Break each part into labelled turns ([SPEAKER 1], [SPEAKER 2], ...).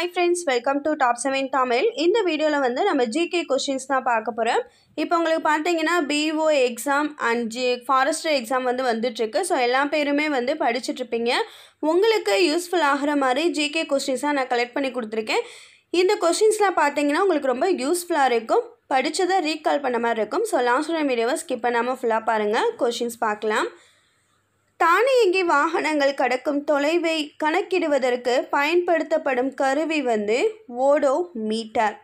[SPEAKER 1] high friends welcome to top seven Tamil இந்த வீடியோவில் வந்து நம்ம ஜிகே கொஷின்ஸ் தான் பார்க்க போகிறோம் இப்போ உங்களுக்கு பார்த்தீங்கன்னா PO exam and G forester exam வந்து வந்துட்டுருக்கு ஸோ எல்லா பேருமே வந்து படிச்சுட்ருப்பீங்க உங்களுக்கு யூஸ்ஃபுல் ஆகிற மாதிரி ஜிகே கொஷின்ஸாக நான் கலெக்ட் பண்ணி கொடுத்துருக்கேன் இந்த கொஷின்ஸ்லாம் பார்த்தீங்கன்னா உங்களுக்கு ரொம்ப யூஸ்ஃபுல்லாக இருக்கும் படித்ததை ரீகால் பண்ண மாதிரி இருக்கும் ஸோ லாஸ்ட் வீடியோவை ஸ்கிப் பண்ணாமல் ஃபுல்லாக பாருங்கள் கொஷின்ஸ் பார்க்கலாம் தானியங்கி வாகனங்கள் கடக்கும் தொலைவை கணக்கிடுவதற்கு பயன்படுத்தப்படும் கருவி வந்து ஓடோ மீட்டர்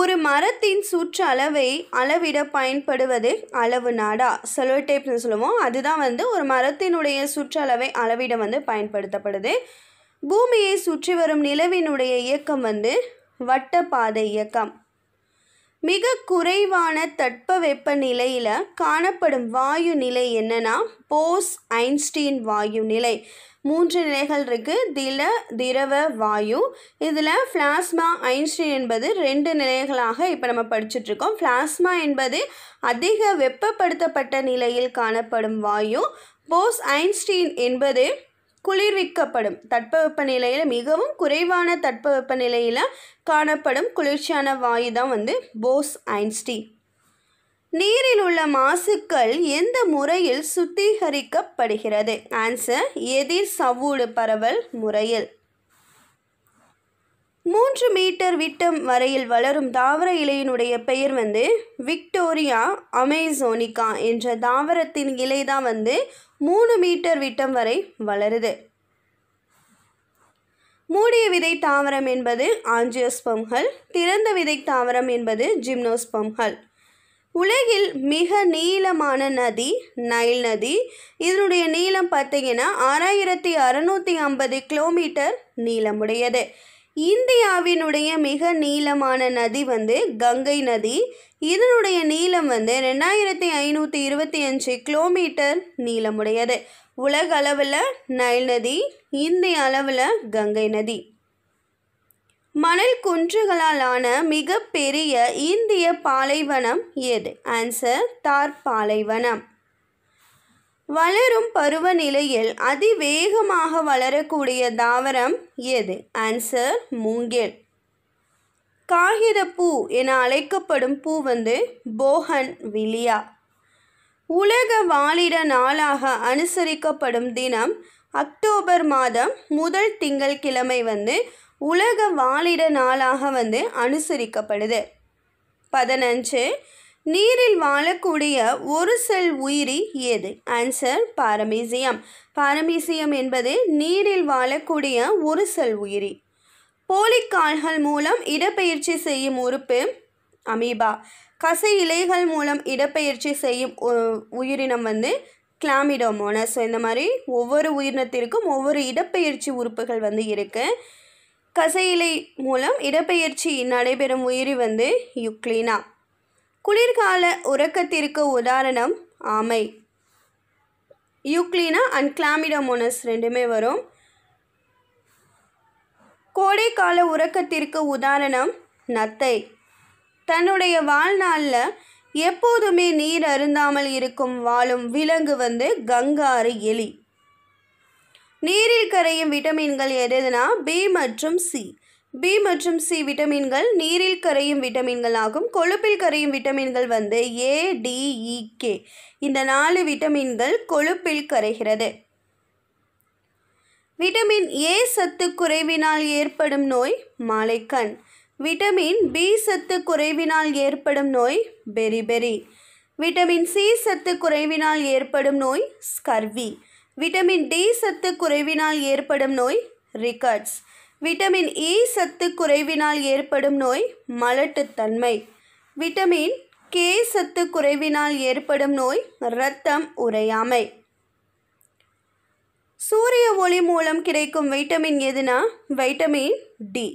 [SPEAKER 1] ஒரு மரத்தின் சுற்று அளவை அளவிட பயன்படுவது அளவு நாடா செலோடேப்னு சொல்லுவோம் அதுதான் வந்து ஒரு மரத்தினுடைய சுற்றளவை அளவிட வந்து பயன்படுத்தப்படுது பூமியை சுற்றி வரும் நிலவினுடைய இயக்கம் வந்து வட்டப்பாதை இயக்கம் மிக குறைவான தட்பவெப்ப நிலையில் காணப்படும் வாயு நிலை என்னன்னா போஸ் ஐன்ஸ்டீன் வாயு நிலை மூன்று நிலைகள் இருக்குது தில திரவ வாயு இதில் பிளாஸ்மா ஐன்ஸ்டீன் என்பது ரெண்டு நிலைகளாக இப்போ நம்ம படிச்சுட்ருக்கோம் பிளாஸ்மா என்பது அதிக வெப்பப்படுத்தப்பட்ட நிலையில் காணப்படும் வாயு போஸ் ஐன்ஸ்டீன் என்பது குளிர்விக்கப்படும் தட்பவெப்ப நிலையில் மிகவும் குறைவான தட்பவெப்ப நிலையில் காணப்படும் குளிர்ச்சியான வாயு தான் வந்து போஸ் ஐன்ஸ்டி நீரில் உள்ள மாசுக்கள் எந்த முறையில் சுத்திகரிக்கப்படுகிறது ஆன்சர் எதிர் சவ்வூடு பரவல் முறையில் மூன்று மீட்டர் விட்டம் வரையில் வளரும் தாவர இலையினுடைய பெயர் வந்து விக்டோரியா அமேசோனிகா என்ற தாவரத்தின் இலை தான் வந்து மூணு மீட்டர் விட்டம் வரை வளருது மூடிய விதை தாவரம் என்பது ஆஞ்சியோஸ்பம்கள் திறந்த விதை தாவரம் என்பது ஜிம்னோஸ்பம்கள் உலகில் மிக நீளமான நதி நைல் நதி இதனுடைய நீளம் பார்த்தீங்கன்னா ஆறாயிரத்தி அறநூற்றி ஐம்பது கிலோமீட்டர் நீளமுடையது இந்தியாவினுடைய மிக நீளமான நதி வந்து கங்கை நதி இதனுடைய நீளம் வந்து ரெண்டாயிரத்தி ஐநூற்றி இருபத்தி அஞ்சு கிலோமீட்டர் நீளமுடையது உலக அளவில் நைல் நதி இந்திய அளவில் கங்கை நதி மணல் குன்றுகளால் ஆன மிகப்பெரிய இந்திய பாலைவனம் எது ஆன்சர் தார் பாலைவனம் வளரும் பருவநிலையில் அதிவேகமாக வளரக்கூடிய தாவரம் எது ஆன்சர் மூங்கில் காகித பூ என அழைக்கப்படும் பூ வந்து போகன் விலியா உலக வாலிட நாளாக அனுசரிக்கப்படும் தினம் அக்டோபர் மாதம் முதல் திங்கள்கிழமை வந்து உலக வாலிட நாளாக வந்து அனுசரிக்கப்படுது பதினஞ்சு நீரில் வாழக்கூடிய ஒரு செல் உயிரி எது ஆன்சர் பாரமீசியம் பாரமீசியம் என்பது நீரில் வாழக்கூடிய ஒரு செல் உயிரி போலிக்கால்கள் மூலம் இடப்பெயர்ச்சி செய்யும் உறுப்பு அமீபா கசை இலைகள் மூலம் இடப்பெயர்ச்சி செய்யும் உயிரினம் வந்து கிளாமிடோமோனஸ் ஸோ இந்த மாதிரி ஒவ்வொரு உயிரினத்திற்கும் ஒவ்வொரு இடப்பெயர்ச்சி உறுப்புகள் வந்து இருக்குது கசையிலை மூலம் இடப்பெயர்ச்சி நடைபெறும் உயிரி வந்து யுக்ளீனா குளிர்கால உறக்கத்திற்கு உதாரணம் ஆமை யூக்ளினா அண்ட் கிளாமிடமோனஸ் ரெண்டுமே வரும் கோடைக்கால உறக்கத்திற்கு உதாரணம் நத்தை தன்னுடைய வாழ்நாளில் எப்போதுமே நீர் அருந்தாமல் இருக்கும் வாழும் விலங்கு வந்து கங்காறு எலி நீரில் கரையும் விட்டமின்கள் எதுனா பி மற்றும் சி பி மற்றும் சி விட்டமின்கள் நீரில் கரையும் விட்டமின்கள் ஆகும் கொழுப்பில் கரையும் விட்டமின்கள் வந்து ஏ டிஇகே e, இந்த நாலு விட்டமின்கள் கொழுப்பில் கரைகிறது விட்டமின் ஏ சத்து குறைவினால் ஏற்படும் நோய் மாலைக்கண் விட்டமின் பி சத்து குறைவினால் ஏற்படும் நோய் பெரிபெரி விட்டமின் சி சத்து குறைவினால் ஏற்படும் நோய் ஸ்கர்வி விட்டமின் டி சத்து குறைவினால் ஏற்படும் நோய் ரிக்கட்ஸ் விட்டமின் இ e சத்து குறைவினால் ஏற்படும் நோய் மலட்டுத்தன்மை விட்டமின் கே சத்து குறைவினால் ஏற்படும் நோய் இரத்தம் உறையாமை சூரிய ஒளி மூலம் கிடைக்கும் வைட்டமின் எதுனா வைட்டமின் டி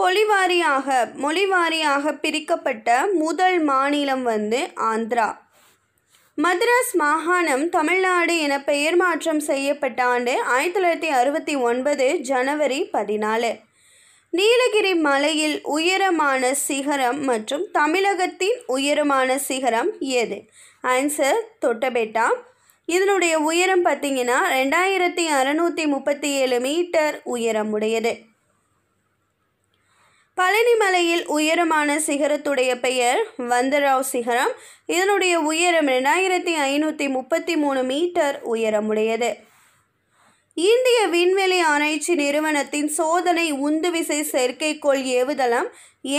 [SPEAKER 1] பொலிவாரியாக மொழிவாரியாக பிரிக்கப்பட்ட முதல் மாநிலம் வந்து ஆந்திரா மதராஸ் மாகாணம் தமிழ்நாடு என பெயர் மாற்றம் செய்யப்பட்ட ஆண்டு ஆயிரத்தி தொள்ளாயிரத்தி அறுபத்தி ஒன்பது ஜனவரி பதினாலு நீலகிரி மலையில் உயரமான சிகரம் மற்றும் தமிழகத்தின் உயரமான சிகரம் எது ஆன்சர் தொட்டபெட்டா இதனுடைய உயரம் பார்த்தீங்கன்னா ரெண்டாயிரத்தி அறநூற்றி முப்பத்தி ஏழு மீட்டர் உயரம் உடையது பழனிமலையில் உயரமான சிகரத்துடைய பெயர் வந்தராவ் சிகரம் இதனுடைய உயரம் ரெண்டாயிரத்தி ஐநூற்றி முப்பத்தி மூணு மீட்டர் உயரமுடையது இந்திய விண்வெளி ஆராய்ச்சி நிறுவனத்தின் சோதனை உந்துவிசை செயற்கைக்கோள் ஏவுதளம்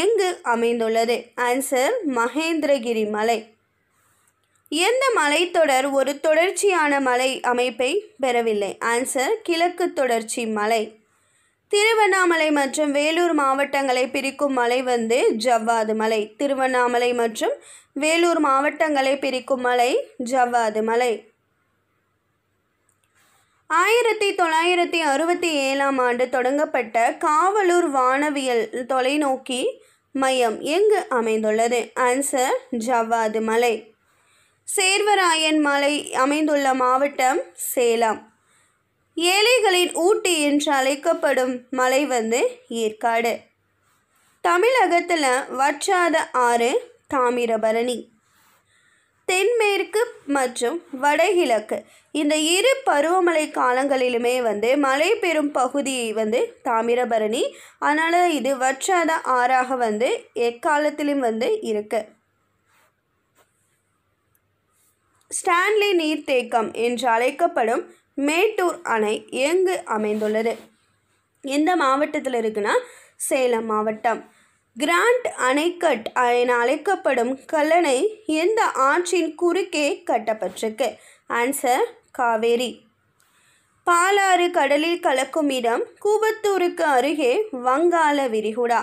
[SPEAKER 1] எங்கு அமைந்துள்ளது ஆன்சர் மகேந்திரகிரி மலை எந்த மலைத்தொடர் ஒரு தொடர்ச்சியான மலை அமைப்பை பெறவில்லை ஆன்சர் கிழக்கு தொடர்ச்சி மலை திருவண்ணாமலை மற்றும் வேலூர் மாவட்டங்களை பிரிக்கும் மலை வந்து ஜவ்வாது மலை திருவண்ணாமலை மற்றும் வேலூர் மாவட்டங்களை பிரிக்கும் மலை ஜவ்வாது மலை ஆயிரத்தி தொள்ளாயிரத்தி அறுபத்தி ஏழாம் ஆண்டு தொடங்கப்பட்ட காவலூர் வானவியல் தொலைநோக்கி மையம் எங்கு அமைந்துள்ளது ஆன்சர் ஜவ்வாது மலை சேர்வராயன் மலை அமைந்துள்ள மாவட்டம் சேலம் ஏழைகளின் ஊட்டி என்று அழைக்கப்படும் மலை வந்து ஏற்காடு தமிழகத்தில் வற்றாத ஆறு தாமிரபரணி தென்மேற்கு மற்றும் வடகிழக்கு இந்த இரு பருவமழை காலங்களிலுமே வந்து மழை பெறும் பகுதியை வந்து தாமிரபரணி அதனால் இது வற்றாத ஆறாக வந்து எக்காலத்திலும் வந்து இருக்கு ஸ்டான்லி நீர்த்தேக்கம் என்று அழைக்கப்படும் மேட்டூர் அணை எங்கு அமைந்துள்ளது எந்த மாவட்டத்தில் இருக்குன்னா சேலம் மாவட்டம் கிராண்ட் அணைக்கட் என அழைக்கப்படும் கல்லணை எந்த ஆற்றின் குறுக்கே கட்டப்பட்டிருக்கு ஆன்சர் காவேரி பாலாறு கடலில் கலக்கும் இடம் கூவத்தூருக்கு அருகே வங்காள விரிகுடா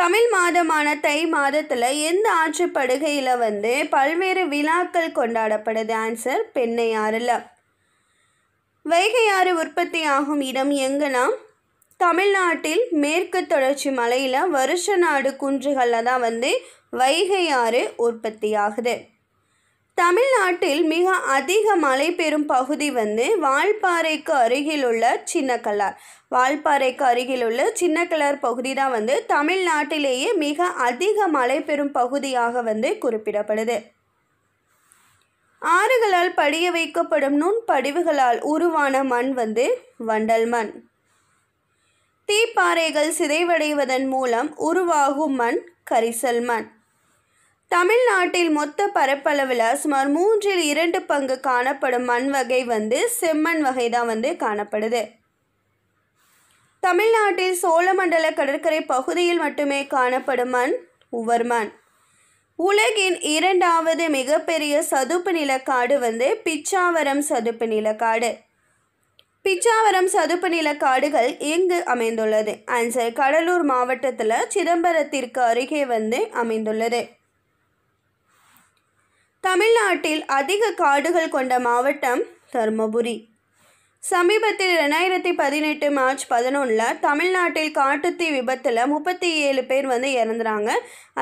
[SPEAKER 1] தமிழ் மாதமான தை மாதத்தில் எந்த ஆற்று படுகையில் வந்து பல்வேறு விழாக்கள் கொண்டாடப்படுது ஆன்சர் பெண்ணையாறுல வைகையாறு உற்பத்தி ஆகும் இடம் எங்கனா தமிழ்நாட்டில் மேற்கு தொடர்ச்சி மலையில் வருஷ நாடு குன்றுகளில் தான் வந்து வைகையாறு உற்பத்தி ஆகுது தமிழ்நாட்டில் மிக அதிக மழை பெறும் பகுதி வந்து வால்பாறைக்கு அருகிலுள்ள சின்னக்கல்லார் வால்பாறைக்கு அருகிலுள்ள சின்னக்கல்லார் பகுதி தான் வந்து தமிழ்நாட்டிலேயே மிக அதிக மழை பெறும் பகுதியாக வந்து குறிப்பிடப்படுது ஆறுகளால் படிய வைக்கப்படும் நுண் படிவுகளால் உருவான மண் வந்து வண்டல் மண் தீப்பாறைகள் சிதைவடைவதன் மூலம் உருவாகும் மண் கரிசல் மண் தமிழ்நாட்டில் மொத்த பரப்பளவில் சுமார் மூன்றில் இரண்டு பங்கு காணப்படும் மண் வகை வந்து செம்மண் வகை தான் வந்து காணப்படுது தமிழ்நாட்டில் சோழமண்டல கடற்கரை பகுதியில் மட்டுமே காணப்படும் மண் மண் உலகின் இரண்டாவது மிகப்பெரிய சதுப்பு நிலக்காடு வந்து பிச்சாவரம் சதுப்பு நிலக்காடு பிச்சாவரம் சதுப்பு நிலக்காடுகள் எங்கு அமைந்துள்ளது ஆன்சர் கடலூர் மாவட்டத்தில் சிதம்பரத்திற்கு அருகே வந்து அமைந்துள்ளது தமிழ்நாட்டில் அதிக காடுகள் கொண்ட மாவட்டம் தருமபுரி சமீபத்தில் ரெண்டாயிரத்தி பதினெட்டு மார்ச் பதினொன்றில் தமிழ்நாட்டில் காட்டுத்தீ விபத்தில் முப்பத்தி ஏழு பேர் வந்து இறந்துறாங்க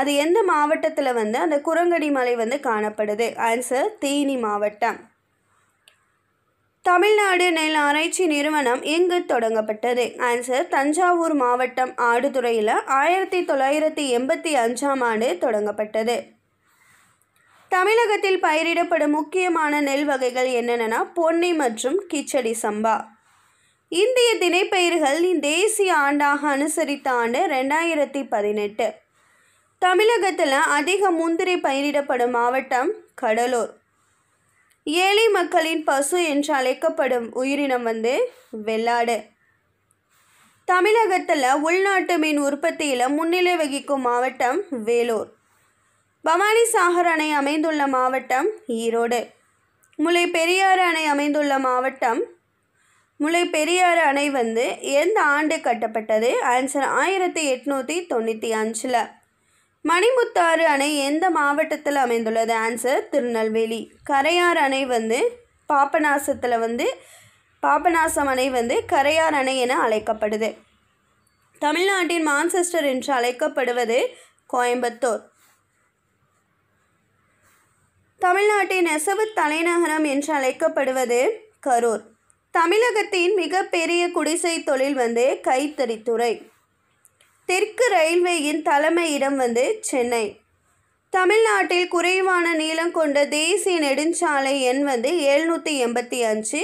[SPEAKER 1] அது எந்த மாவட்டத்தில் வந்து அந்த குரங்கடி மலை வந்து காணப்படுது ஆன்சர் தேனி மாவட்டம் தமிழ்நாடு நெல் ஆராய்ச்சி நிறுவனம் எங்கு தொடங்கப்பட்டது ஆன்சர் தஞ்சாவூர் மாவட்டம் ஆடுதுறையில் ஆயிரத்தி தொள்ளாயிரத்தி எண்பத்தி அஞ்சாம் ஆண்டு தொடங்கப்பட்டது தமிழகத்தில் பயிரிடப்படும் முக்கியமான நெல் வகைகள் என்னென்னா பொன்னி மற்றும் கிச்சடி சம்பா இந்திய தினைப்பயிர்கள் தேசிய ஆண்டாக அனுசரித்த ஆண்டு ரெண்டாயிரத்தி பதினெட்டு தமிழகத்தில் அதிக முந்திரி பயிரிடப்படும் மாவட்டம் கடலூர் ஏழை மக்களின் பசு என்று அழைக்கப்படும் உயிரினம் வந்து வெள்ளாடு தமிழகத்தில் உள்நாட்டு மீன் உற்பத்தியில் முன்னிலை வகிக்கும் மாவட்டம் வேலூர் பவானி சாகர் அணை அமைந்துள்ள மாவட்டம் ஈரோடு முல்லை பெரியாறு அணை அமைந்துள்ள மாவட்டம் முல்லை பெரியாறு அணை வந்து எந்த ஆண்டு கட்டப்பட்டது ஆன்சர் ஆயிரத்தி எட்நூற்றி தொண்ணூற்றி அஞ்சில் மணிமுத்தாறு அணை எந்த மாவட்டத்தில் அமைந்துள்ளது ஆன்சர் திருநெல்வேலி கரையார் அணை வந்து பாபநாசத்தில் வந்து பாபநாசம் அணை வந்து கரையார் அணை என அழைக்கப்படுது தமிழ்நாட்டின் மான்செஸ்டர் என்று அழைக்கப்படுவது கோயம்புத்தூர் தமிழ்நாட்டின் நெசவு தலைநகரம் என்று அழைக்கப்படுவது கரூர் தமிழகத்தின் மிகப்பெரிய குடிசை தொழில் வந்து கைத்தறித்துறை தெற்கு ரயில்வேயின் தலைமையிடம் வந்து சென்னை தமிழ்நாட்டில் குறைவான நீளம் கொண்ட தேசிய நெடுஞ்சாலை எண் வந்து எழுநூற்றி எண்பத்தி அஞ்சு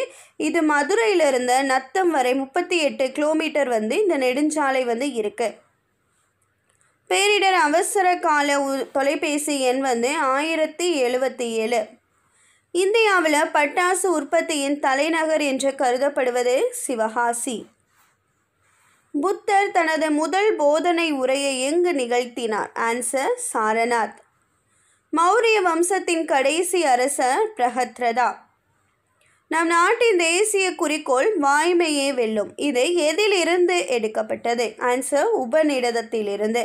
[SPEAKER 1] இது மதுரையிலிருந்து நத்தம் வரை முப்பத்தி எட்டு கிலோமீட்டர் வந்து இந்த நெடுஞ்சாலை வந்து இருக்குது பேரிடர் அவசர கால தொலைபேசி எண் வந்து ஆயிரத்தி எழுபத்தி ஏழு இந்தியாவில் பட்டாசு உற்பத்தியின் தலைநகர் என்று கருதப்படுவது சிவகாசி புத்தர் தனது முதல் போதனை உரையை எங்கு நிகழ்த்தினார் ஆன்சர் சாரநாத் மௌரிய வம்சத்தின் கடைசி அரசர் பிரகத்ரதா நம் நாட்டின் தேசிய குறிக்கோள் வாய்மையே வெல்லும் இது எதிலிருந்து எடுக்கப்பட்டது ஆன்சர் உபநிடதத்திலிருந்து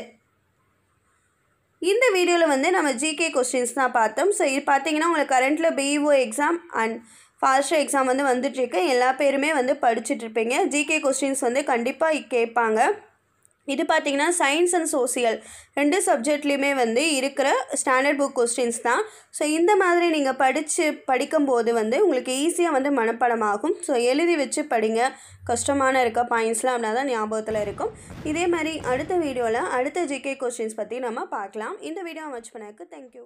[SPEAKER 1] இந்த வீடியோவில் வந்து நம்ம ஜிகே கொஸ்டின்ஸ் தான் பார்த்தோம் ஸோ இது பார்த்தீங்கன்னா உங்களுக்கு கரண்ட்டில் பிஇஓ எக்ஸாம் அண்ட் ஃபாஸ்ட்டாக எக்ஸாம் வந்து வந்துட்டுருக்கு எல்லா பேருமே வந்து படிச்சுட்ருப்பீங்க ஜிகே கொஸ்டின்ஸ் வந்து கண்டிப்பாக கேட்பாங்க இது பார்த்திங்கன்னா சயின்ஸ் அண்ட் சோசியல் ரெண்டு சப்ஜெக்ட்லேயுமே வந்து இருக்கிற ஸ்டாண்டர்ட் புக் கொஸ்டின்ஸ் தான் ஸோ இந்த மாதிரி நீங்கள் படித்து படிக்கும்போது வந்து உங்களுக்கு ஈஸியாக வந்து மனப்படமாகும் ஸோ எழுதி வச்சு படிங்க கஷ்டமான இருக்க பாயிண்ட்ஸ்லாம் அப்படின்னா தான் ஞாபகத்தில் இருக்கும் இதே மாதிரி அடுத்த வீடியோவில் அடுத்த ஜிகே கொஸ்டின்ஸ் பற்றி நம்ம பார்க்கலாம் இந்த வீடியோ அமைச்சு பண்ணக்கு தேங்க்யூ